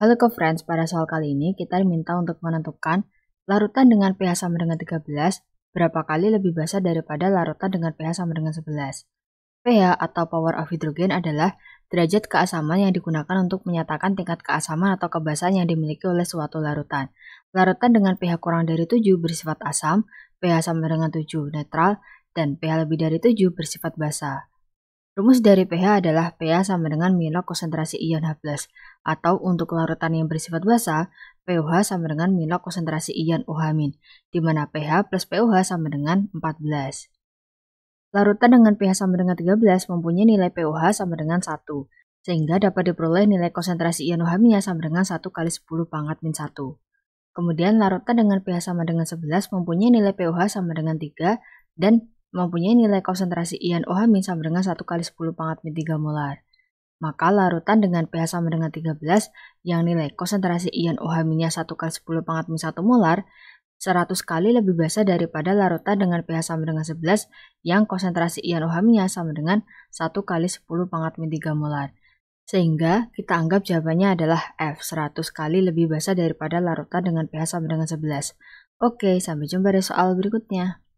Halo ke friends, pada soal kali ini kita diminta untuk menentukan larutan dengan pH sama dengan 13 berapa kali lebih basah daripada larutan dengan pH sama dengan 11. pH atau power of hydrogen adalah derajat keasaman yang digunakan untuk menyatakan tingkat keasaman atau kebasan yang dimiliki oleh suatu larutan. Larutan dengan pH kurang dari 7 bersifat asam, pH sama dengan 7 netral, dan pH lebih dari 7 bersifat basah. Rumus dari pH adalah pH sama dengan min log konsentrasi ion H+, atau untuk larutan yang bersifat basa, POH sama dengan min log konsentrasi ion OH-, di mana pH plus POH sama dengan 14. Larutan dengan pH sama dengan 13 mempunyai nilai POH sama dengan 1, sehingga dapat diperoleh nilai konsentrasi ion OH- sama dengan 1 kali 10 pangkat min 1. Kemudian larutan dengan pH sama dengan 11 mempunyai nilai POH sama dengan 3 dan mempunyai nilai konsentrasi ion OH min sama dengan 1 kali 10 pangkat min 3 molar. Maka larutan dengan pH sama dengan 13 yang nilai konsentrasi ion OH minnya 1 kali 10 pangkat min 1 molar 100 kali lebih basa daripada larutan dengan pH sama dengan 11 yang konsentrasi ion OH minnya sama dengan 1 kali 10 pangkat min 3 molar. Sehingga kita anggap jawabannya adalah F, 100 kali lebih basa daripada larutan dengan pH sama dengan 11. Oke, sampai jumpa di soal berikutnya.